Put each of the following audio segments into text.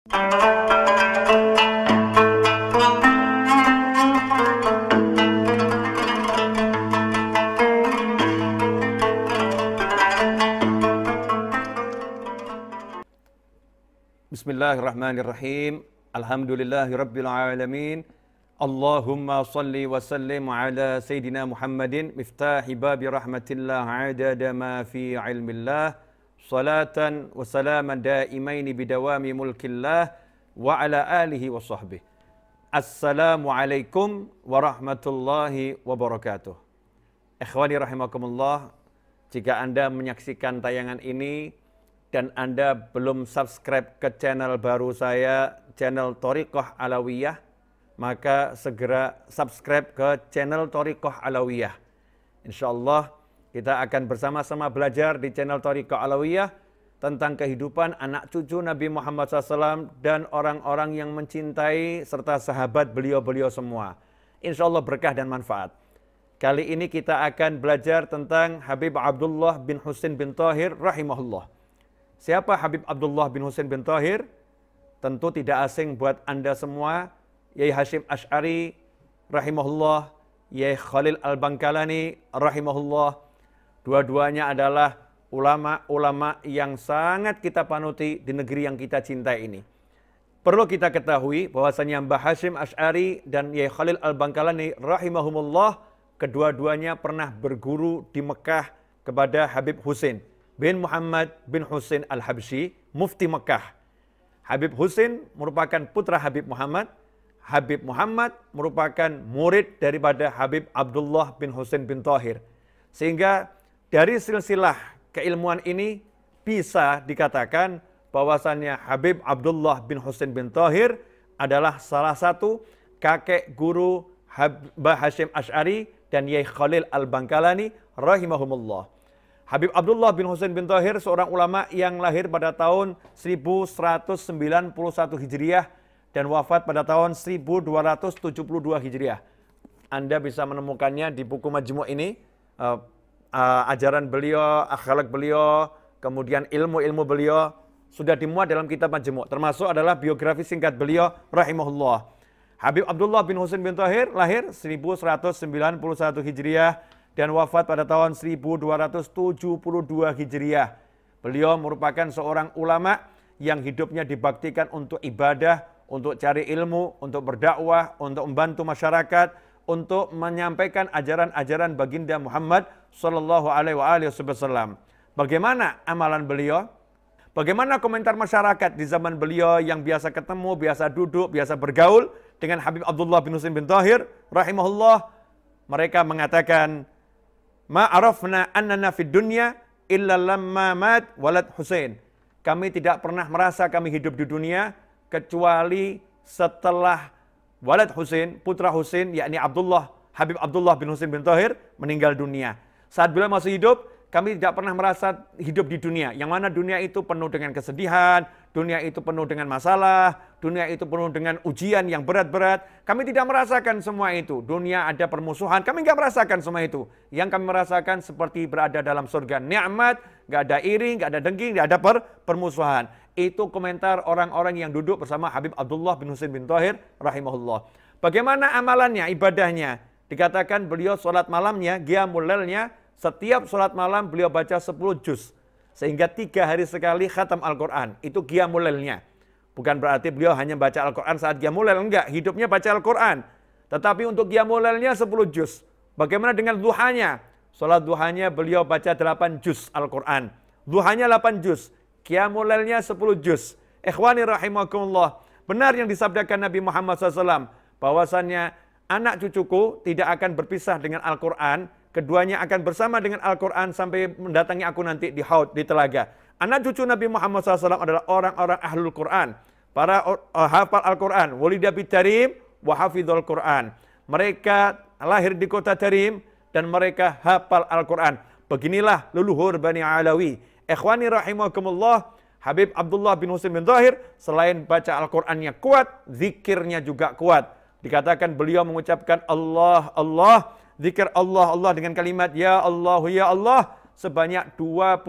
بسم الله الرحمن الرحيم الحمد لله رب العالمين اللهم صل وسلم على سيدنا محمد مفتاح باب رحمة الله عدد ما في علم الله salatan wa salaman daimaini bidawami mulkillah wa ala alihi wa sahbihi. Assalamualaikum warahmatullahi wabarakatuh. Ikhwani rahimakumullah, jika Anda menyaksikan tayangan ini dan Anda belum subscribe ke channel baru saya, channel Toriqoh Alawiyah, maka segera subscribe ke channel Toriqoh Alawiyah. Insya Allah, kita akan bersama-sama belajar di channel Toriko Alawiyah tentang kehidupan anak cucu Nabi Muhammad SAW dan orang-orang yang mencintai serta sahabat beliau-beliau semua. Insya Allah berkah dan manfaat. Kali ini kita akan belajar tentang Habib Abdullah bin Husin bin Tahir rahimahullah. Siapa Habib Abdullah bin Husin bin Tahir? Tentu tidak asing buat Anda semua, Yai Hashim Ash'ari rahimahullah, Yai Khalil Al-Bangkalani rahimahullah, Dua-duanya adalah ulama-ulama yang sangat kita panuti di negeri yang kita cintai ini. Perlu kita ketahui bahwasanya Mbah Hashim Ash'ari dan Yai Khalil Al-Bangkalani rahimahumullah kedua-duanya pernah berguru di Mekah kepada Habib Husin bin Muhammad bin Husin Al-Habsyi, Mufti Mekah. Habib Husin merupakan putra Habib Muhammad. Habib Muhammad merupakan murid daripada Habib Abdullah bin Husin bin Tahir. Sehingga dari silsilah keilmuan ini bisa dikatakan bahwasannya Habib Abdullah bin Husain bin Tohir adalah salah satu kakek guru Habah Hashim Ash'ari dan Yai Khalil Al-Bangkalani rahimahumullah. Habib Abdullah bin Husain bin Tohir seorang ulama yang lahir pada tahun 1191 Hijriah dan wafat pada tahun 1272 Hijriah. Anda bisa menemukannya di buku majmu' ini eh, uh, ajaran beliau, akhlak beliau, kemudian ilmu-ilmu beliau sudah dimuat dalam kitab Majmu' termasuk adalah biografi singkat beliau rahimahullah. Habib Abdullah bin Husain bin Tahir lahir 1191 Hijriah dan wafat pada tahun 1272 Hijriah. Beliau merupakan seorang ulama yang hidupnya dibaktikan untuk ibadah, untuk cari ilmu, untuk berdakwah, untuk membantu masyarakat, untuk menyampaikan ajaran-ajaran baginda Muhammad Shallallahu Alaihi Wasallam. Bagaimana amalan beliau? Bagaimana komentar masyarakat di zaman beliau yang biasa ketemu, biasa duduk, biasa bergaul dengan Habib Abdullah bin Husain bin Tahir rahimahullah mereka mengatakan Ma'arofna annana fid dunya illa lamma mat walad Husain. Kami tidak pernah merasa kami hidup di dunia kecuali setelah walad Husain, putra Husain yakni Abdullah Habib Abdullah bin Husain bin Thohir meninggal dunia. Saat beliau masih hidup, kami tidak pernah merasa hidup di dunia. Yang mana dunia itu penuh dengan kesedihan, dunia itu penuh dengan masalah, dunia itu penuh dengan ujian yang berat-berat. Kami tidak merasakan semua itu. Dunia ada permusuhan, kami nggak merasakan semua itu. Yang kami merasakan seperti berada dalam surga nikmat, nggak ada iri, nggak ada dengki, nggak ada per permusuhan itu komentar orang-orang yang duduk bersama Habib Abdullah bin Husin bin Tohir rahimahullah. Bagaimana amalannya, ibadahnya? Dikatakan beliau sholat malamnya, giamulelnya, setiap sholat malam beliau baca 10 juz. Sehingga tiga hari sekali khatam Al-Quran. Itu giamulelnya. Bukan berarti beliau hanya baca Al-Quran saat giamulel. Enggak, hidupnya baca Al-Quran. Tetapi untuk giamulelnya 10 juz. Bagaimana dengan duhanya? Sholat duhanya beliau baca 8 juz Al-Quran. Duhanya 8 juz. Kiamulailnya 10 juz. Ikhwani rahimakumullah. Benar yang disabdakan Nabi Muhammad SAW. Bahwasannya anak cucuku tidak akan berpisah dengan Al-Quran. Keduanya akan bersama dengan Al-Quran sampai mendatangi aku nanti di haut, di telaga. Anak cucu Nabi Muhammad SAW adalah orang-orang ahlul Quran. Para uh, hafal Al-Quran. Walidah bitarim wa hafidhul Quran. Mereka lahir di kota Tarim dan mereka hafal Al-Quran. Beginilah leluhur Bani Alawi Ikhwani rahimakumullah, Habib Abdullah bin Husain bin Zahir, selain baca Al-Qur'annya kuat, zikirnya juga kuat. Dikatakan beliau mengucapkan Allah, Allah, zikir Allah, Allah dengan kalimat Ya Allah, Ya Allah, sebanyak 25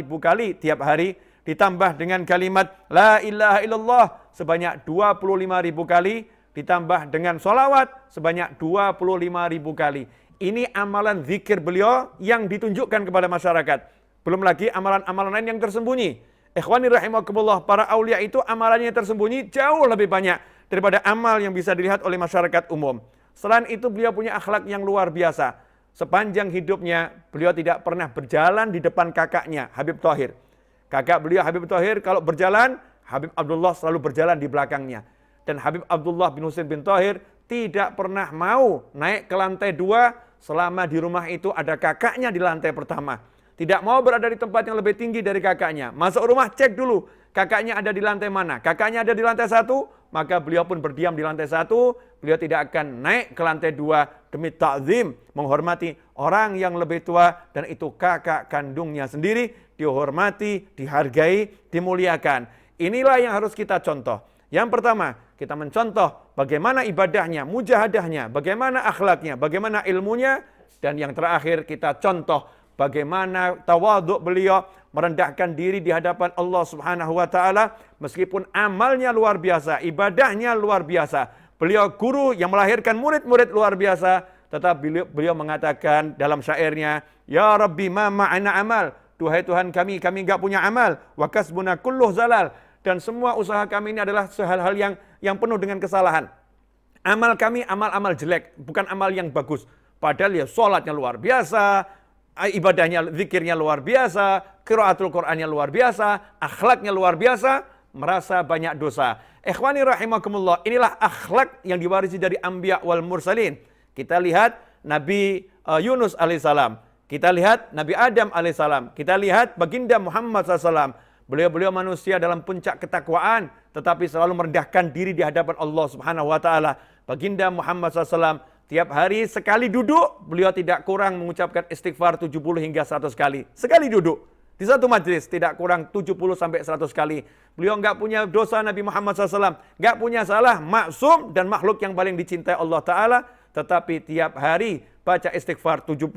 ribu kali tiap hari. Ditambah dengan kalimat La ilaha illallah sebanyak 25 ribu kali. Ditambah dengan solawat sebanyak 25 ribu kali. Ini amalan zikir beliau yang ditunjukkan kepada masyarakat. Belum lagi amalan-amalan lain yang tersembunyi. Ikhwani rahimakumullah, para aulia itu amalannya tersembunyi jauh lebih banyak daripada amal yang bisa dilihat oleh masyarakat umum. Selain itu beliau punya akhlak yang luar biasa. Sepanjang hidupnya beliau tidak pernah berjalan di depan kakaknya Habib Thohir. Kakak beliau Habib Thohir kalau berjalan Habib Abdullah selalu berjalan di belakangnya. Dan Habib Abdullah bin Husin bin Thohir tidak pernah mau naik ke lantai dua selama di rumah itu ada kakaknya di lantai pertama. Tidak mau berada di tempat yang lebih tinggi dari kakaknya. Masuk rumah cek dulu kakaknya ada di lantai mana. Kakaknya ada di lantai satu, maka beliau pun berdiam di lantai satu. Beliau tidak akan naik ke lantai dua demi takzim, menghormati orang yang lebih tua dan itu kakak kandungnya sendiri dihormati, dihargai, dimuliakan. Inilah yang harus kita contoh. Yang pertama, kita mencontoh bagaimana ibadahnya, mujahadahnya, bagaimana akhlaknya, bagaimana ilmunya, dan yang terakhir kita contoh bagaimana tawaduk beliau merendahkan diri di hadapan Allah Subhanahu wa taala meskipun amalnya luar biasa, ibadahnya luar biasa. Beliau guru yang melahirkan murid-murid luar biasa, tetap beliau, beliau mengatakan dalam syairnya, "Ya Rabbi ma ma'ana amal." tuhan Tuhan kami, kami enggak punya amal. Wa kasbuna kulluh zalal. Dan semua usaha kami ini adalah sehal hal yang yang penuh dengan kesalahan. Amal kami amal-amal jelek, bukan amal yang bagus. Padahal ya sholatnya luar biasa, ibadahnya, zikirnya luar biasa, kiraatul Qur'annya luar biasa, akhlaknya luar biasa, merasa banyak dosa. Ikhwani rahimakumullah, inilah akhlak yang diwarisi dari Ambiya wal Mursalin. Kita lihat Nabi eh, Yunus alaihissalam, kita lihat Nabi Adam alaihissalam, kita lihat baginda Muhammad SAW. Beliau-beliau manusia dalam puncak ketakwaan, tetapi selalu merendahkan diri di hadapan Allah Subhanahu wa taala. Baginda Muhammad SAW Tiap hari sekali duduk, beliau tidak kurang mengucapkan istighfar 70 hingga 100 kali. Sekali duduk. Di satu majlis tidak kurang 70 sampai 100 kali. Beliau enggak punya dosa Nabi Muhammad SAW. Enggak punya salah, maksum dan makhluk yang paling dicintai Allah Ta'ala. Tetapi tiap hari baca istighfar 70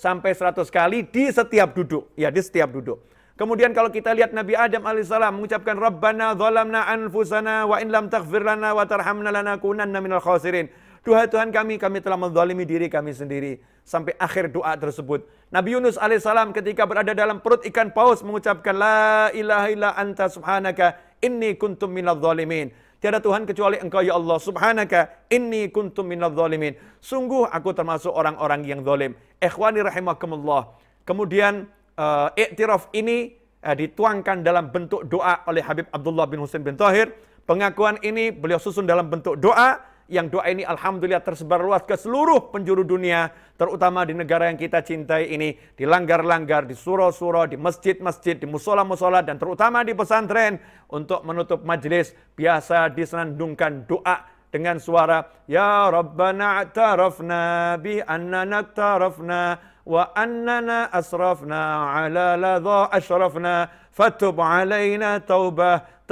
sampai 100 kali di setiap duduk. Ya, di setiap duduk. Kemudian kalau kita lihat Nabi Adam alaihissalam mengucapkan Rabbana zalamna anfusana wa in lam taghfir lana wa tarhamna lanakunanna minal khasirin. Duhai Tuhan kami, kami telah menzalimi diri kami sendiri. Sampai akhir doa tersebut. Nabi Yunus alaihissalam ketika berada dalam perut ikan paus mengucapkan, La ilaha illa anta subhanaka inni kuntum minal zalimin. Tiada Tuhan kecuali engkau ya Allah. Subhanaka inni kuntum minal zalimin. Sungguh aku termasuk orang-orang yang zalim. Ikhwani rahimahkumullah. Kemudian uh, eh, iktiraf ini uh, dituangkan dalam bentuk doa oleh Habib Abdullah bin Husin bin Tahir. Pengakuan ini beliau susun dalam bentuk doa yang doa ini alhamdulillah tersebar luas ke seluruh penjuru dunia, terutama di negara yang kita cintai ini, di langgar-langgar, di surau-surau, di masjid-masjid, di musola-musola, dan terutama di pesantren untuk menutup majelis biasa disenandungkan doa dengan suara Ya Rabbana a'tarafna bi annana a'tarafna wa annana asrafna ala ladha ashrafna fatub alaina taubah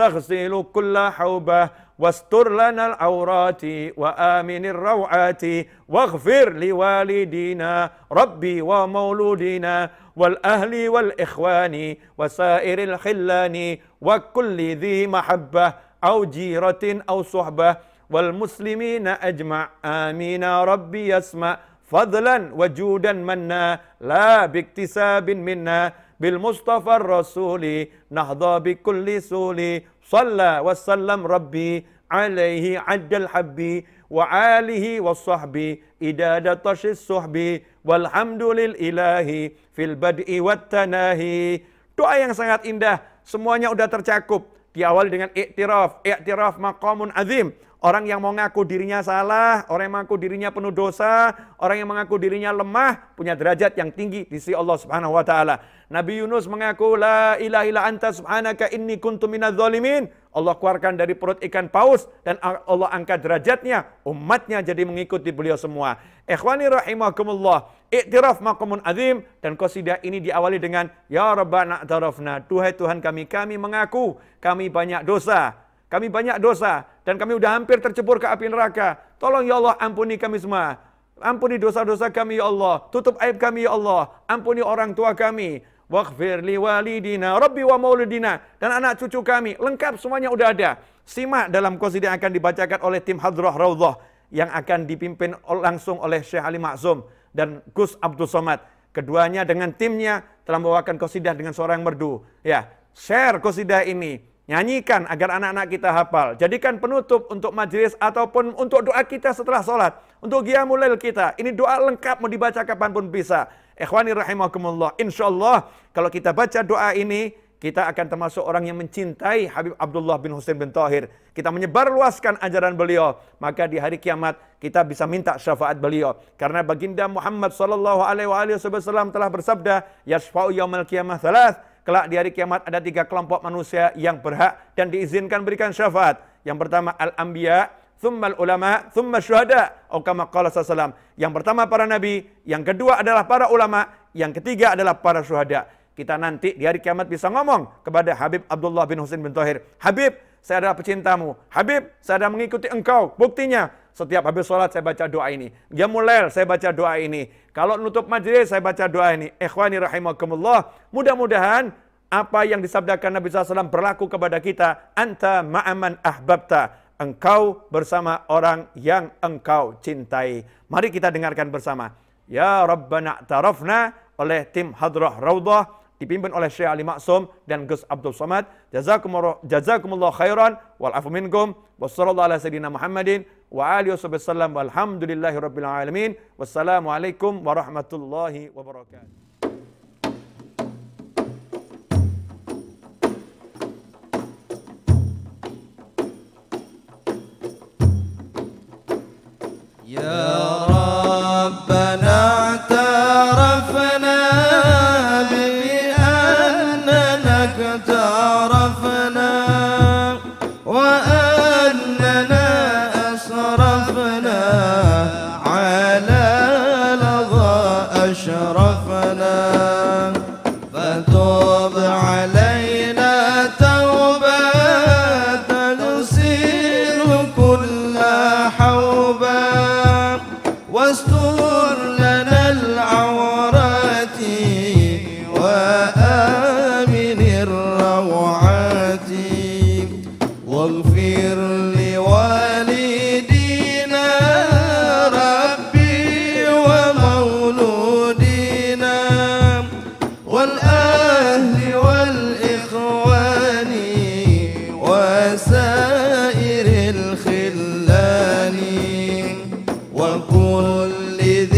kulla haubah واستر لنا العورات وآمن الروعات واغفر لوالدينا ربي ومولودينا والأهل والإخوان وسائر الخلان وكل ذي محبة أو جيرة أو صحبة والمسلمين أجمع آمين ربي يسمع فضلا وجودا منا لا باكتساب منا bil Mustafa Rasuli nahdha bi kulli suli salla wa sallam rabbi alaihi addal habbi wa alihi wa sahbi idada tashis suhbi walhamdulil doa yang sangat indah semuanya udah tercakup diawali dengan iktiraf iktiraf maqamun azim Orang yang mau ngaku dirinya salah, orang yang mengaku dirinya penuh dosa, orang yang mengaku dirinya lemah, punya derajat yang tinggi di sisi Allah Subhanahu wa taala. Nabi Yunus mengaku la ilaha illa anta subhanaka inni kuntu minadz-dzalimin. Allah keluarkan dari perut ikan paus dan Allah angkat derajatnya, umatnya jadi mengikuti beliau semua. Ikhwani rahimakumullah, iktiraf maqamun azim dan qasidah ini diawali dengan ya rabbana tarafna, Tuhan Tuhan kami, kami mengaku kami banyak dosa. Kami banyak dosa dan kami sudah hampir tercebur ke api neraka. Tolong ya Allah ampuni kami semua. Ampuni dosa-dosa kami ya Allah. Tutup aib kami ya Allah. Ampuni orang tua kami. Waghfir li walidina, Rabbi wa maulidina. Dan anak cucu kami. Lengkap semuanya sudah ada. Simak dalam qasida yang akan dibacakan oleh tim Hadroh Raudhah. Yang akan dipimpin langsung oleh Syekh Ali Ma'zum dan Gus Abdul Somad. Keduanya dengan timnya telah membawakan qasidah dengan suara yang merdu. Ya, share qasidah ini Nyanyikan agar anak-anak kita hafal. Jadikan penutup untuk majlis ataupun untuk doa kita setelah sholat. Untuk giamulail kita. Ini doa lengkap mau dibaca kapanpun bisa. Ikhwani rahimakumullah. Insya Allah kalau kita baca doa ini, kita akan termasuk orang yang mencintai Habib Abdullah bin Husain bin Tahir. Kita menyebarluaskan ajaran beliau. Maka di hari kiamat kita bisa minta syafaat beliau. Karena baginda Muhammad sallallahu alaihi wasallam telah bersabda, "Yasfa'u yamal kiamat thalath." Kelak di hari kiamat ada tiga kelompok manusia yang berhak dan diizinkan berikan syafaat. Yang pertama al-anbiya, thummal ulama, thumma syuhada. Atau kama qala Yang pertama para nabi, yang kedua adalah para ulama, yang ketiga adalah para syuhada. Kita nanti di hari kiamat bisa ngomong kepada Habib Abdullah bin Husin bin Tohir. Habib, saya adalah pecintamu. Habib, saya adalah mengikuti engkau. Buktinya, setiap habis sholat saya baca doa ini. mulai saya baca doa ini. Kalau nutup majlis saya baca doa ini. Ikhwani rahimakumullah. Mudah-mudahan apa yang disabdakan Nabi SAW berlaku kepada kita. Anta ma'aman ahbabta. Engkau bersama orang yang engkau cintai. Mari kita dengarkan bersama. Ya Rabbana tarafna oleh tim Hadroh Raudah dipimpin oleh Syekh Ali Maksum dan Gus Abdul Somad. Jazakumullah jazakumullah khairan wal afu minkum. Wassallallahu ala sayyidina Muhammadin wa alihi wasallam walhamdulillahi rabbil alamin. Wassalamualaikum warahmatullahi wabarakatuh. Yeah. تعرفنا وأننا أسرفنا على لظى أشرفنا فتوب علينا توبة تغسل كل حوبة واستر لنا العورات لذي